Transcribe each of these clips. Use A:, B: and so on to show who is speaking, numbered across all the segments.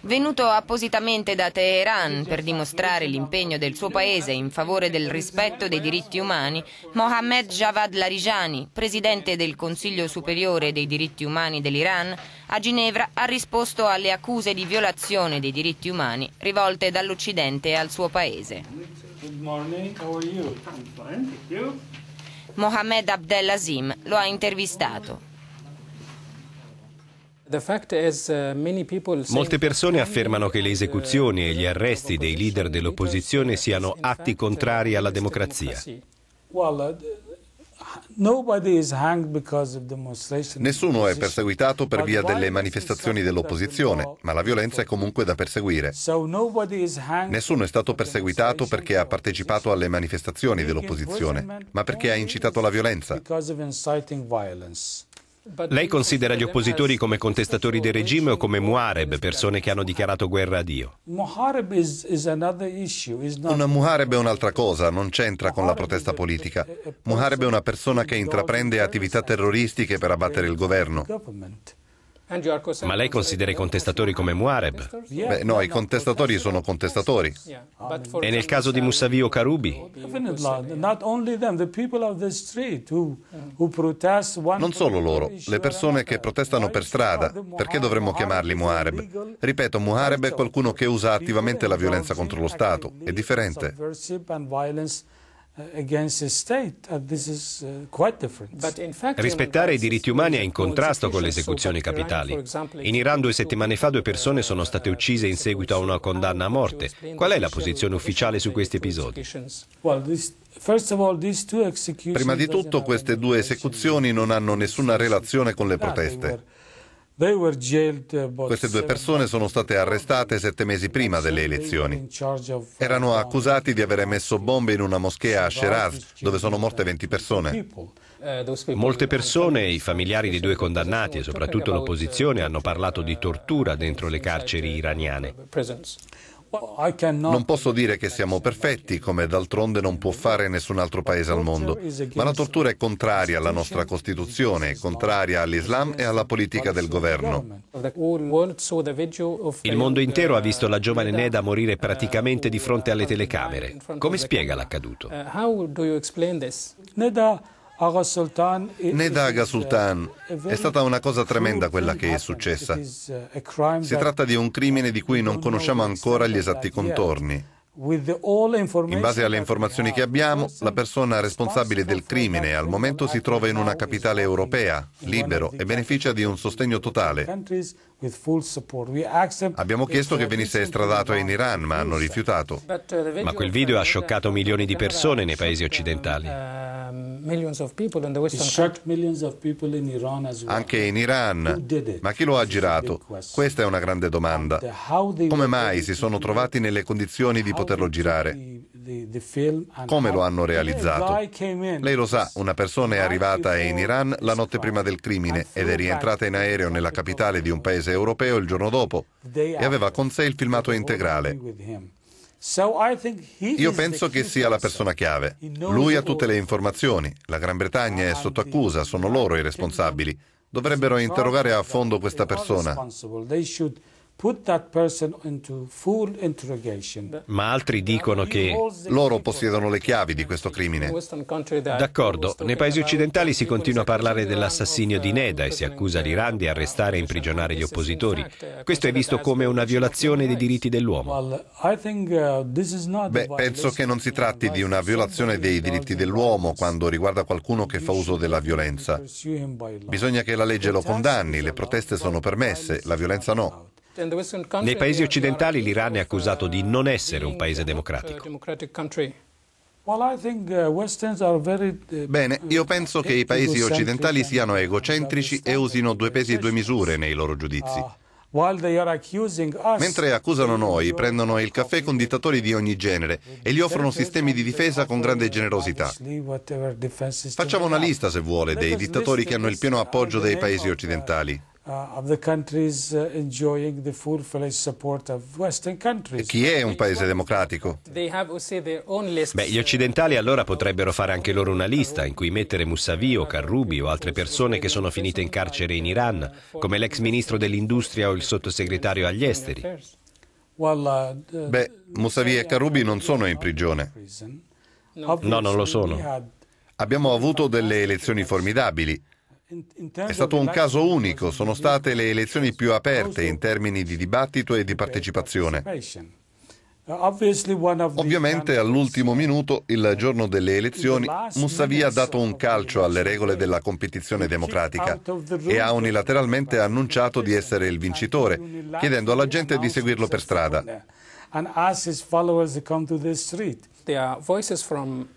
A: Venuto appositamente da Teheran per dimostrare l'impegno del suo paese in favore del rispetto dei diritti umani, Mohammed Javad Larijani, presidente del Consiglio superiore dei diritti umani dell'Iran, a Ginevra ha risposto alle accuse di violazione dei diritti umani rivolte dall'Occidente al suo paese. Mohammed
B: Abdelazim lo ha intervistato. Uh,
C: Molte
A: persone affermano che le esecuzioni e gli arresti dei leader dell'opposizione siano
D: atti uh, contrari alla democrazia. Uh, Nessuno è perseguitato per via delle manifestazioni dell'opposizione, ma la violenza è comunque da perseguire. Nessuno è stato perseguitato perché ha partecipato alle manifestazioni dell'opposizione, ma perché ha incitato la violenza.
C: Lei
A: considera gli oppositori come contestatori del regime o come muhareb, persone che hanno dichiarato guerra a Dio?
D: Una muhareb è un'altra cosa, non c'entra con la protesta politica. Muhareb è una persona che intraprende attività terroristiche per abbattere il governo. Ma lei considera i contestatori come Muareb?
A: Beh, no, i
D: contestatori sono contestatori. E nel caso di uh, Musavi o Karubi? Non solo loro, le persone che protestano per strada. Perché dovremmo chiamarli Muareb? Ripeto, Muareb è qualcuno che usa attivamente la violenza contro lo Stato. È differente.
C: Uh, uh, uh,
A: Rispettare i diritti umani è in contrasto con le esecuzioni capitali. In Iran due settimane fa due persone sono state uccise in seguito a una condanna a morte. Qual è la posizione ufficiale su questi
D: episodi?
C: Prima di tutto
D: queste due esecuzioni non hanno nessuna relazione con le proteste.
C: Queste due
D: persone sono state arrestate sette mesi prima delle elezioni. Erano accusati di aver messo bombe in una moschea a Shiraz, dove sono morte 20 persone.
B: Eh,
A: Molte persone, i familiari di due condannati e soprattutto l'opposizione, uh, hanno parlato di uh, tortura
D: dentro le carceri uh, iraniane. Non posso dire che siamo perfetti, come d'altronde non può fare nessun altro paese al mondo, ma la tortura è contraria alla nostra Costituzione, è contraria all'Islam e alla politica del governo.
C: Il mondo intero ha
A: visto la giovane uh, Neda morire praticamente di fronte alle uh, telecamere. Come spiega l'accaduto?
C: Uh, Neda
D: né da Daga uh, Sultan. È stata una cosa tremenda quella che è successa. Uh, si tratta di un crimine di cui non conosciamo ancora gli esatti contorni.
C: In
D: base alle informazioni che abbiamo, la persona responsabile del crimine al momento si trova in una capitale europea, libero e beneficia di un sostegno totale. Abbiamo chiesto che venisse estradato in Iran, ma hanno rifiutato.
B: Uh, ma quel
D: video
A: ha scioccato milioni di persone nei paesi occidentali.
B: Uh,
D: Anche in Iran. Ma chi lo ha girato? Questa è una grande domanda. Uh, Come mai si sono trovati nelle condizioni di poterlo girare? Come lo hanno realizzato? Lei lo sa, una persona è arrivata in Iran la notte prima del crimine ed è rientrata in aereo nella capitale di un paese europeo il giorno dopo e aveva con sé il filmato integrale. Io penso che sia la persona chiave. Lui ha tutte le informazioni. La Gran Bretagna è sotto accusa, sono loro i responsabili. Dovrebbero interrogare a fondo questa persona. Ma altri dicono che
A: loro possiedono le chiavi di questo crimine. D'accordo, nei paesi occidentali si continua a parlare dell'assassinio di Neda e si accusa l'Iran di arrestare e imprigionare gli oppositori. Questo è visto come una violazione dei diritti dell'uomo.
D: Beh, penso che non si tratti di una violazione dei diritti dell'uomo quando riguarda qualcuno che fa uso della violenza. Bisogna che la legge lo condanni, le proteste sono permesse, la violenza no.
B: Nei paesi
D: occidentali l'Iran è accusato di non essere un paese uh, democratico.
B: Uh, uh, Bene, io penso
A: che i paesi
D: occidentali siano egocentrici e usino due pesi e due misure nei loro giudizi.
C: Mentre
D: accusano noi, prendono il caffè con dittatori di ogni genere e gli offrono sistemi di difesa con grande generosità. Facciamo una lista, se vuole, dei dittatori che hanno il pieno appoggio dei paesi occidentali.
C: Uh, of the countries uh, enjoying the full support of Western countries.
A: Chi è
D: un paese democratico?
B: Beh, gli
A: uh, occidentali allora potrebbero fare anche loro una lista in cui mettere Mousavi o Karrubi o altre persone che sono finite in carcere in Iran, come l'ex ministro dell'industria o il sottosegretario
D: agli esteri.
C: Beh,
D: Mousavi e Karrubi non sono in prigione.
C: No, non lo sono.
D: Abbiamo avuto delle elezioni formidabili.
C: È stato un caso
D: unico, sono state le elezioni più aperte in termini di dibattito e di partecipazione. Uh, Ovviamente all'ultimo minuto, il uh, giorno delle elezioni, Moussavi ha dato un calcio alle regole della competizione democratica e ha unilateralmente annunciato di essere il vincitore, chiedendo alla gente di seguirlo per strada.
B: There are voices from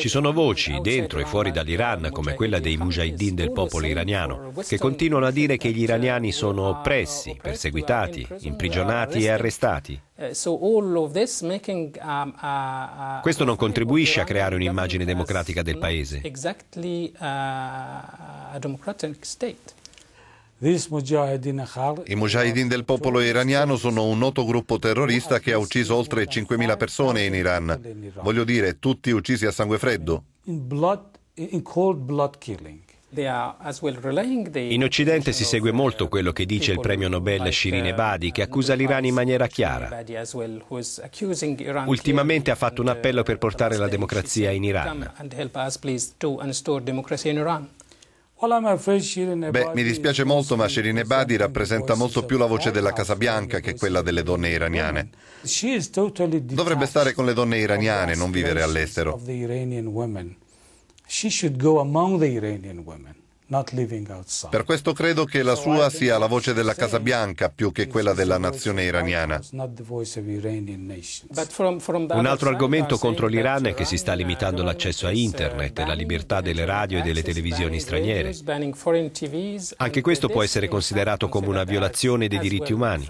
C: ci
A: sono voci dentro e fuori dall'Iran, come quella dei mujahideen del popolo iraniano, che continuano a dire che gli iraniani sono oppressi, perseguitati, imprigionati e arrestati.
B: Uh, uh, uh,
A: Questo non contribuisce a creare un'immagine democratica del paese.
C: I
D: mujahideen del popolo iraniano sono un noto gruppo terrorista che ha ucciso oltre 5.000 persone in Iran. Voglio dire, tutti uccisi a sangue freddo.
B: In
A: Occidente si segue molto quello che dice il premio Nobel Shirin uh, Ebadi, che accusa l'Iran in maniera chiara.
B: Ultimamente
A: ha fatto un appello
D: per uh, portare la democrazia in Iran.
B: Beh,
D: mi dispiace molto, ma Shirin Ebadi rappresenta molto più la voce della Casa Bianca che quella delle donne iraniane. Dovrebbe stare con le donne iraniane, non vivere all'estero.
C: She should go among the Iranian women.
D: Per questo credo che la sua sia la voce della Casa Bianca più che quella della nazione iraniana. Un altro argomento
A: contro l'Iran è che si sta limitando l'accesso a internet e la libertà delle radio e delle televisioni straniere.
B: Anche questo può essere
A: considerato come una violazione dei diritti umani.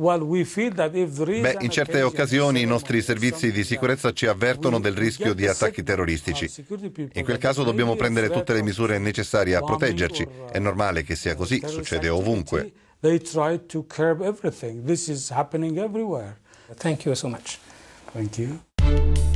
B: Beh,
D: in certe occasioni i nostri servizi di sicurezza ci avvertono del rischio di attacchi terroristici. In quel caso dobbiamo prendere tutte le misure necessarie a proteggerci. Uh, È normale che sia così, succede ovunque.
C: They try to